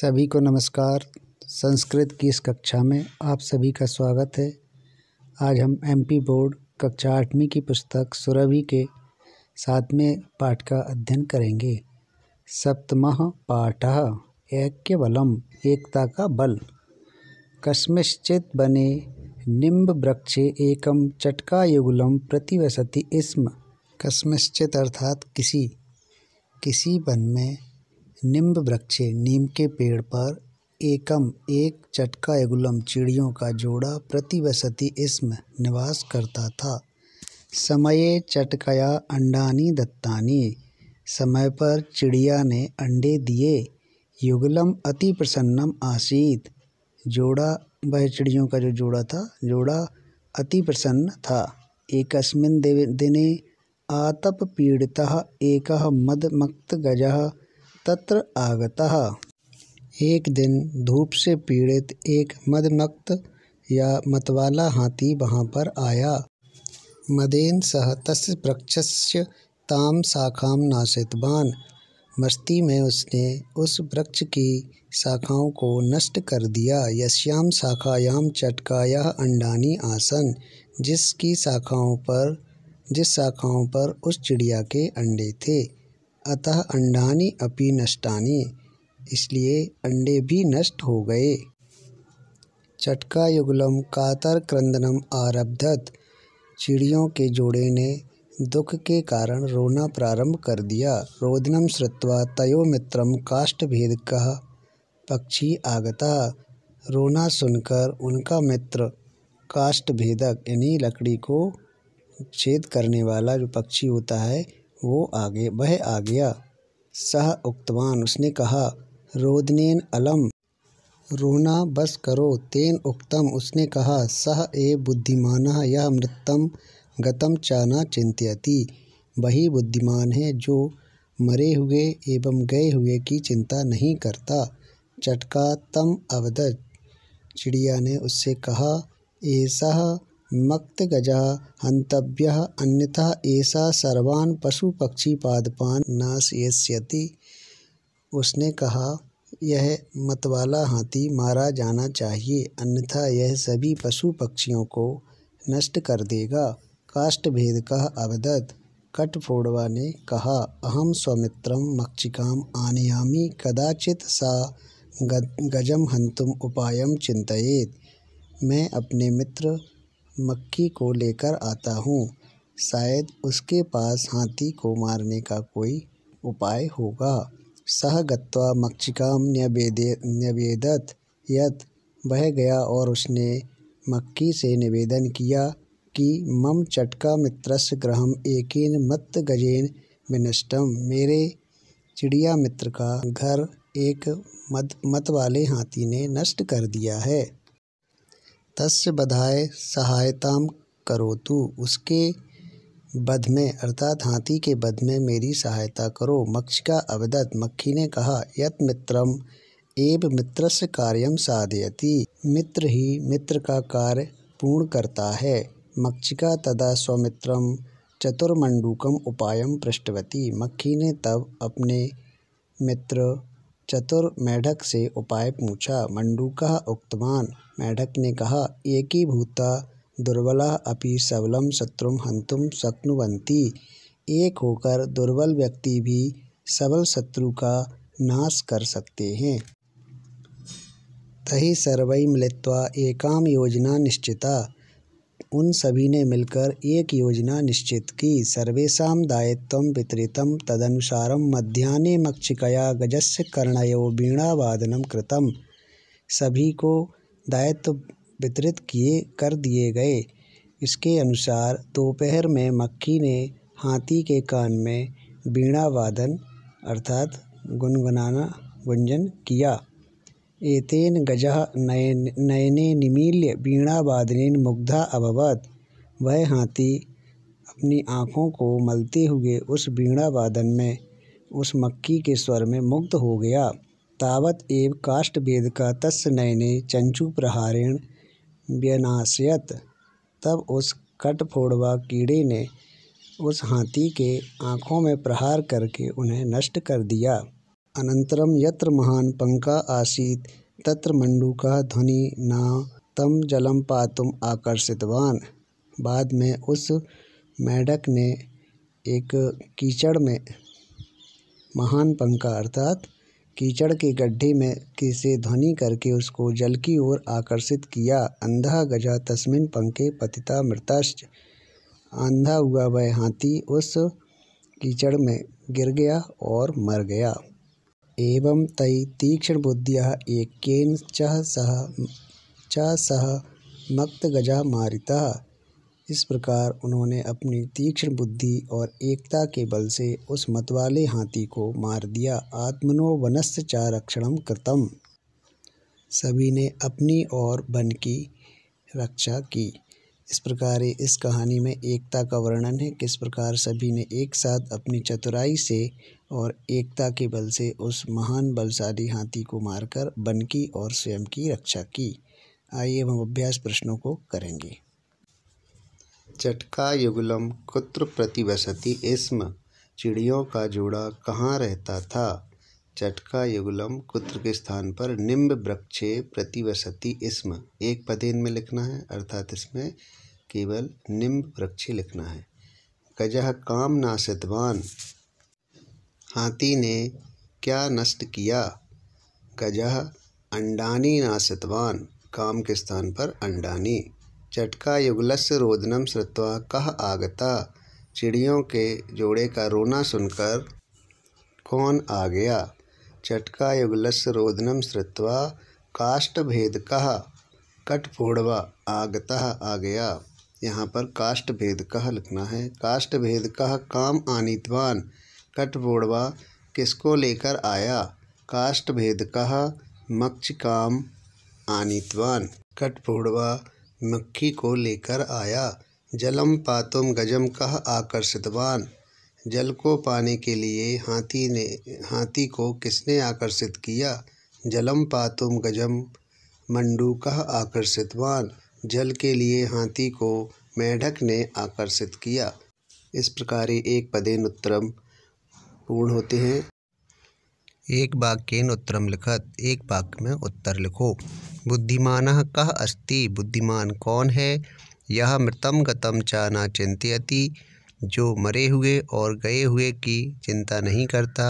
सभी को नमस्कार संस्कृत की इस कक्षा में आप सभी का स्वागत है आज हम एमपी बोर्ड कक्षा आठवीं की पुस्तक सुरभि के सातवें पाठ का अध्ययन करेंगे सप्तम पाठ ऐक्य बलम एकता का बल कस्मिश्चित बने निम्ब वृक्षे एकम चटका युगलम प्रतिवसति इसम कस्मिश्चित अर्थात किसी किसी वन में निम्ब वृक्षे नीम के पेड़ पर एकम एक चटका एगुलम चिड़ियों का जोड़ा प्रतिवसति इसम निवास करता था समये चटकया अंडानी दत्तानी समय पर चिड़िया ने अंडे दिए युगलम अति प्रसन्नम आसीत जोड़ा वह चिड़ियों का जो जोड़ा था जोड़ा अति प्रसन्न था एक दिने आतप पीड़िता एक मदमक्त गजः तत्र आगतः एक दिन धूप से पीड़ित एक मदमक्त या मतवाला हाथी वहाँ पर आया मदेन सह तस्य वृक्षस्य ताम शाखाम नाशितवान मस्ती में उसने उस वृक्ष की शाखाओं को नष्ट कर दिया यश्याम शाखायाम चटकाया अंडानी आसन जिसकी शाखाओं पर जिस शाखाओं पर उस चिड़िया के अंडे थे अतः अण्डानि अपि नष्टानि इसलिए अंडे भी नष्ट हो गए युगलम कातर क्रंदनम आरब्धत चिड़ियों के जोड़े ने दुख के कारण रोना प्रारंभ कर दिया रोदनम श्रुवा तयो मित्रम काष्ठभेद कह पक्षी आगता रोना सुनकर उनका मित्र काष्ठभेदक यानी लकड़ी को छेद करने वाला जो पक्षी होता है वो आगे वह आ गया सह उक्तवान उसने कहा रोदनेन अलम रोना बस करो तेन उक्तम उसने कहा सह ए बुद्धिमान यह मृतम गतम चाना चिंत्यति वही बुद्धिमान है जो मरे हुए एवं गए हुए की चिंता नहीं करता चटका तम अवदत चिड़िया ने उससे कहा ऐसा मक्तगजः हंतव्य अन्यथा एषा सर्वान् पशुपक्षिपादपान् नाशयिष्यति उसने कहा यह मतवाला हाथी मारा जाना चाहिए अन्यथा यह सभी पशु पक्षियों को नष्ट कर देगा भेद का अवदत कटफोड़वा ने कहा अहम स्वमित्रम मक्षिकाम आनयामी कदाचित सा गजम हंतुम उपायम चिंतित मैं अपने मित्र मक्खी को लेकर आता हूँ शायद उसके पास हाथी को मारने का कोई उपाय होगा सह गत्वा मक्षिका न्यवेदे न्यवेदत यत बह गया और उसने मक्खी से निवेदन किया कि मम चटका मित्रस ग्रहम एकेन मत गजेन विनष्टम मेरे चिड़िया मित्र का घर एक मत मत वाले हाथी ने नष्ट कर दिया है तस्य सहायता करो तो उसके बध में अर्थात हाथी के बध में मेरी सहायता करो मक्षिका अवदत मक्खी ने कहा यत मित्रम एव मित्रस्य कार्यम साधयति मित्र ही मित्र का कार्य पूर्ण करता है मक्षिका तदा स्वमित्रम चतुर्मंडूकम उपायम पृष्ठवती मक्खी ने तब अपने मित्र चतुर्मेढक से उपाय पूछा मंडूका उक्तवान मेढक ने कहा एक भूता दुर्बला अपि सबल शत्रु हन्तुं शक्नुवंती एक होकर दुर्बल व्यक्ति भी सबल शत्रु का नाश कर सकते हैं तही सर्वैः मिलित्वा एकाम योजना निश्चिता उन सभी ने मिलकर एक योजना निश्चित की सर्वेशा दायित्व वितरित तदनुसार मध्याह्ने मक्षिकया गजस्य कर्णयो वीणावादनं कृतं सभी को दायित्व वितरित किए कर दिए गए इसके अनुसार दोपहर में मक्खी ने हाथी के कान में वीणा वादन अर्थात गुनगुनाना गुंजन किया एतेन गजः नयन नयने निमील्य वीणावादनेन मुग्धा अभवत वह हाथी अपनी आँखों को मलते हुए उस वीणावादन में उस मक्की के स्वर में मुग्ध हो गया तावत एव वेद का तस् नयने प्रहारेण व्यनाशयत तब उस कटफोड़वा कीड़े ने उस हाथी के आँखों में प्रहार करके उन्हें नष्ट कर दिया अनंतरम यत्र महान पंका आसीत तत्र मंडूका ध्वनि न तम जलम पातुम आकर्षितवान बाद में उस मेढक ने एक कीचड़ में महान पंखा अर्थात कीचड़ के गड्ढे में किसे ध्वनि करके उसको जल की ओर आकर्षित किया अंधा गजा तस्मिन पंखे पतिता मृताश्च अंधा हुआ वह हाथी उस कीचड़ में गिर गया और मर गया एवं तई तीक्ष्णबुद्ध्याः एकेन चह सह च मक्त गजा मारिता इस प्रकार उन्होंने अपनी तीक्ष्ण बुद्धि और एकता के बल से उस मतवाले हाथी को मार दिया आत्मनो वनस्थ च रक्षणम कृतम सभी ने अपनी और वन की रक्षा की इस प्रकार इस कहानी में एकता का वर्णन है किस प्रकार सभी ने एक साथ अपनी चतुराई से और एकता के बल से उस महान बलशाली हाथी को मारकर बनकी की और स्वयं की रक्षा की आइए हम अभ्यास प्रश्नों को करेंगे चटका युगलम कुत्र प्रतिवसति इसम चिड़ियों का जोड़ा कहाँ रहता था चटका युगलम कुत्र के स्थान पर निम्ब वृक्षे प्रतिवसति इसम एक पदेन में लिखना है अर्थात इसमें केवल निम्ब वृक्षे लिखना है गजह काम नासितवान हाथी ने क्या नष्ट किया गजह अंडानी नासितवान काम के स्थान पर अंडानी चटका युगलस्य रोदनम श्रुत्वा कह आगता चिड़ियों के जोड़े का रोना सुनकर कौन आ गया चटका युगलस्य रोदनम श्रुत्वा काष्ट भेद कह फोड़वा आगता आ गया यहाँ पर काष्ट भेद कह लिखना है काष्ट भेद कह काम आनीतवान कटबोड़वा किसको लेकर आया मक्ष काम आनीतवान कटबोड़वा मक्खी को लेकर आया जलम पातुम गजम कह आकर्षितवान जल को पाने के लिए हाथी ने हाथी को किसने आकर्षित किया जलम पातुम गजम मंडू कह आकर्षितवान जल के लिए हाथी को मेढक ने आकर्षित किया इस प्रकार एक पदेन उत्तरम पूर्ण होते हैं एक वाक्यन उत्तरम लिखत एक वाक्य में उत्तर लिखो बुद्धिमान कह अस्ति बुद्धिमान कौन है यह मृतम गतम चा ना चिंतती जो मरे हुए और गए हुए की चिंता नहीं करता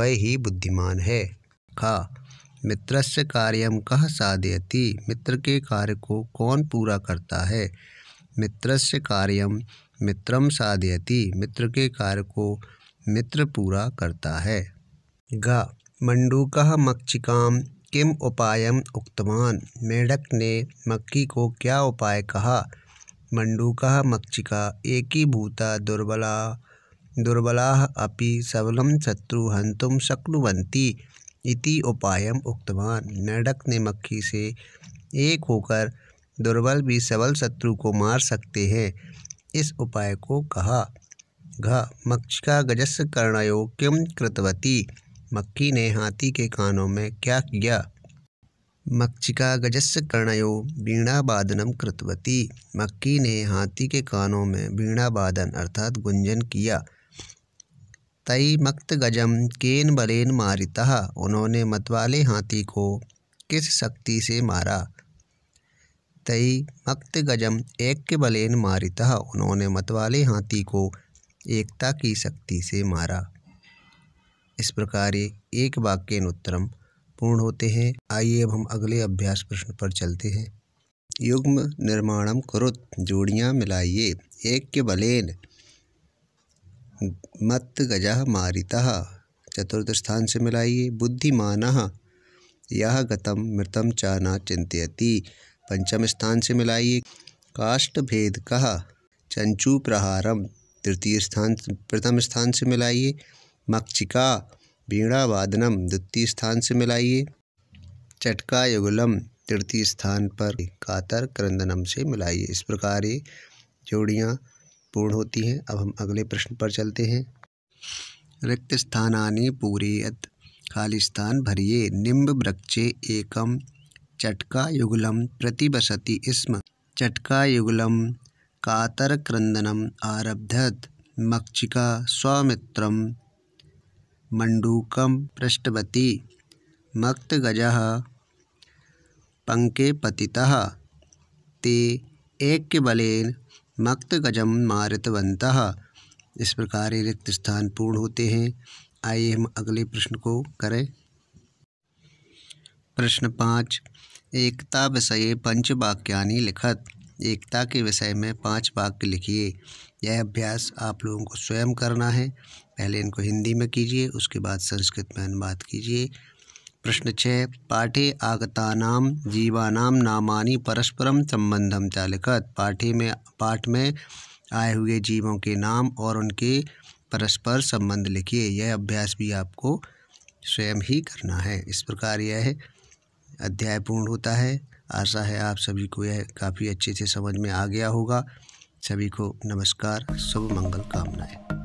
वह ही बुद्धिमान है खा से कार्यम कह साधयति मित्र के कार्य को कौन पूरा करता है से कार्यम मित्रम साधयति मित्र के कार्य को मित्र पूरा करता है ग मंडूक मक्षिका किम उपायम उक्तवान मेढक ने मक्की को क्या उपाय कहा मंडूक मक्षिका एकीभूता दुर्बला दुर्बला अपि सबल शत्रु हंतुम शक्नुवंती इति उपायम उक्तवान मेढक ने मक्खी से एक होकर दुर्बल भी सबल शत्रु को मार सकते हैं इस उपाय को कहा घ मक्षिका गजस्य कर्णयो किम कृतवती मक्खी ने हाथी के कानों में क्या किया मक्षिका गजस्य कर्णयो बादनम कृतवती मक्खी ने हाथी के कानों में बादन अर्थात गुंजन किया तई मक्त गजम केन बलेन मारिता उन्होंने मतवाले हाथी को किस शक्ति से मारा तई मक्त गजम एक के बलेन मारिता उन्होंने मतवाले हाथी को एकता की शक्ति से मारा इस प्रकार ये एक वाक्य उत्तरम पूर्ण होते हैं आइए अब हम अगले अभ्यास प्रश्न पर चलते हैं युग्म निर्माणम करुत जोड़ियाँ मिलाइए एक के बलेन मत गज मारिता चतुर्थ स्थान से मिलाइए बुद्धिमान यह गतम मृतम चाना चिंतती पंचम स्थान से मिलाइए काष्ट भेद चंचू प्रहारम तृतीय स्थान प्रथम स्थान से मिलाइए मक्षिका भीड़ा वादनम द्वितीय स्थान से मिलाइए चटका युगलम तृतीय स्थान पर कातर क्रंदनम से मिलाइए इस प्रकार ये जोड़ियाँ पूर्ण होती हैं अब हम अगले प्रश्न पर चलते हैं रिक्त स्थानानि पूरेयत खाली स्थान भरिए निम्ब वृक्षे एकम चटका युगलम प्रतिबसति इसम चटका युगलम कातरक्रंदनम आरभत मक्षिका सौमित्रं मण्डूकं पृष्टवती मक्तगज पंके पति ते ऐक्यबलेन मक्तगज मारितवन्तः इस प्रकार ये रिक्त स्थान पूर्ण होते हैं आइए हम अगले प्रश्न को करें प्रश्न पाँच एकता विषय पंचवाक्या लिखत एकता के विषय में पांच वाक्य लिखिए यह अभ्यास आप लोगों को स्वयं करना है पहले इनको हिंदी में कीजिए उसके बाद संस्कृत में अनुवाद कीजिए प्रश्न छः पाठे आगतानाम जीवानाम नामानी परस्परम संबंधम चालिकत पाठे में पाठ में आए हुए जीवों के नाम और उनके परस्पर संबंध लिखिए यह अभ्यास भी आपको स्वयं ही करना है इस प्रकार यह अध्याय पूर्ण होता है आशा है आप सभी को यह काफ़ी अच्छे से समझ में आ गया होगा सभी को नमस्कार शुभ मंगल कामनाएं